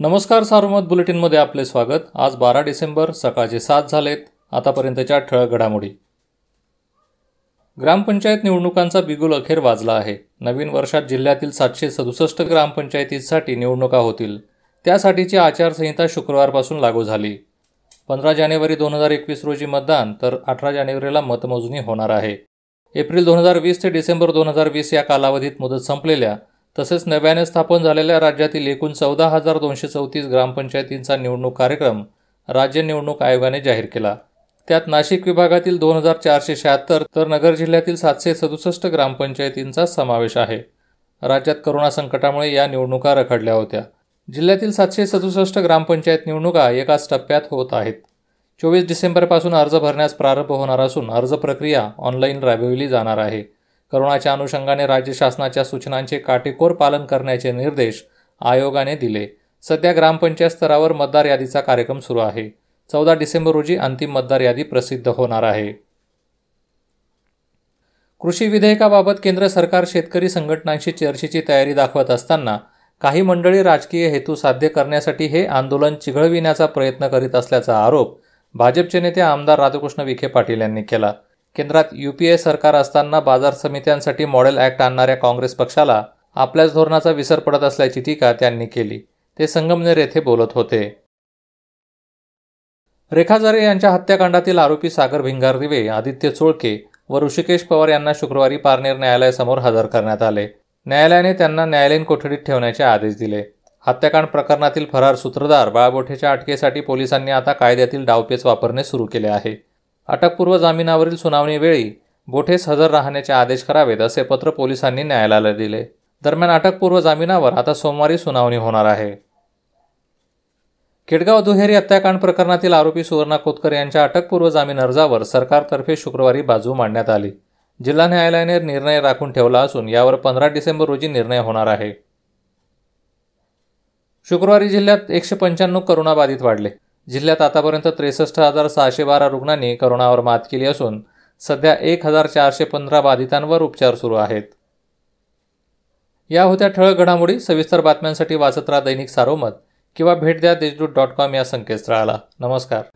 नमस्कार सार्वमत बुलेटिनमध्ये आपले स्वागत आज बारा डिसेंबर सकाळचे सात झालेत आतापर्यंतच्या ठळक घडामोडी ग्रामपंचायत निवडणुकांचा बिगुल अखेर वाजला आहे नवीन वर्षात जिल्ह्यातील सातशे सदुसष्ट ग्रामपंचायतीसाठी निवडणुका होतील त्यासाठीची आचारसंहिता शुक्रवारपासून लागू झाली पंधरा जानेवारी दोन हजार एकवीस रोजी मतदान तर अठरा जानेवारीला मतमोजणी होणार आहे एप्रिल दोन हजार वीस ते डिसेंबर दोन हजार वीस या कालावधीत मुदत संपलेल्या तसेच नव्याने स्थापन झालेल्या राज्यातील एकूण चौदा हजार दोनशे चौतीस ग्रामपंचायतींचा निवडणूक कार्यक्रम राज्य निवडणूक आयोगाने जाहीर केला त्यात नाशिक विभागातील दोन हजार चारशे शहात्तर तर नगर जिल्ह्यातील सातशे सदुसष्ट ग्रामपंचायतींचा समावेश आहे राज्यात करोना संकटामुळे या निवडणुका रखडल्या होत्या जिल्ह्यातील सातशे सदुसष्ट ग्रामपंचायत निवडणुका एकाच टप्प्यात होत आहेत चोवीस डिसेंबरपासून अर्ज भरण्यास प्रारंभ होणार असून अर्ज प्रक्रिया ऑनलाईन राबविली जाणार आहे करोनाच्या अनुषंगाने राज्य शासनाच्या सूचनांचे काटेकोर पालन करण्याचे निर्देश आयोगाने दिले सध्या ग्रामपंचायत स्तरावर मतदार यादीचा कार्यक्रम सुरू आहे चौदा डिसेंबर रोजी अंतिम मतदार यादी प्रसिद्ध होणार आहे कृषी विधेयकाबाबत केंद्र सरकार शेतकरी संघटनांशी चर्चेची तयारी दाखवत असताना काही मंडळी राजकीय हेतू साध्य करण्यासाठी हे आंदोलन चिघळविण्याचा प्रयत्न करीत असल्याचा आरोप भाजपचे नेते आमदार राधाकृष्ण विखे पाटील यांनी केला केंद्रात यूपीए सरकार असताना बाजार समित्यांसाठी मॉडेल ऍक्ट आणणाऱ्या काँग्रेस पक्षाला आपल्याच धोरणाचा विसर पडत असल्याची टीका त्यांनी केली ते संगमनेर येथे बोलत होते रेखा जरे यांच्या हत्याकांडातील आरोपी सागर भिंगार दिवे आदित्य चोळके व ऋषिकेश पवार यांना शुक्रवारी पारनेर न्यायालयासमोर हजर करण्यात आले न्यायालयाने त्यांना न्यायालयीन कोठडीत ठेवण्याचे आदेश दिले हत्याकांड प्रकरणातील फरार सूत्रधार बाळबोठेच्या अटकेसाठी पोलिसांनी आता कायद्यातील डावपेच वापरणे सुरू केले आहे अटकपूर्व जामिनावरील सुनावणीवेळी बोठेस हजर राहण्याचे आदेश करावेत असे पत्र पोलिसांनी न्यायालयाला दिले दरम्यान अटकपूर्व जामिनावर आता सोमवारी सुनावणी होणार आहे केडगाव दुहेरी हत्याकांड प्रकरणातील आरोपी सुवर्णा कोतकर यांच्या अटकपूर्व जामीन अर्जावर सरकारतर्फे शुक्रवारी बाजू मांडण्यात आली जिल्हा न्यायालयाने निर्णय राखून ठेवला असून यावर पंधरा डिसेंबर रोजी निर्णय होणार आहे शुक्रवारी जिल्ह्यात एकशे पंच्याण्णव करोनाबाधित वाढले जिल्ह्यात आतापर्यंत त्रेसष्ट हजार सहाशे बारा रुग्णांनी करोनावर मात केली असून सध्या एक हजार चारशे पंधरा बाधितांवर उपचार सुरू आहेत या होत्या ठळक घडामोडी सविस्तर बातम्यांसाठी वाचत राहा दैनिक सारोमत किंवा भेट द्या देशदूत डॉट कॉम या संकेतस्थळाला नमस्कार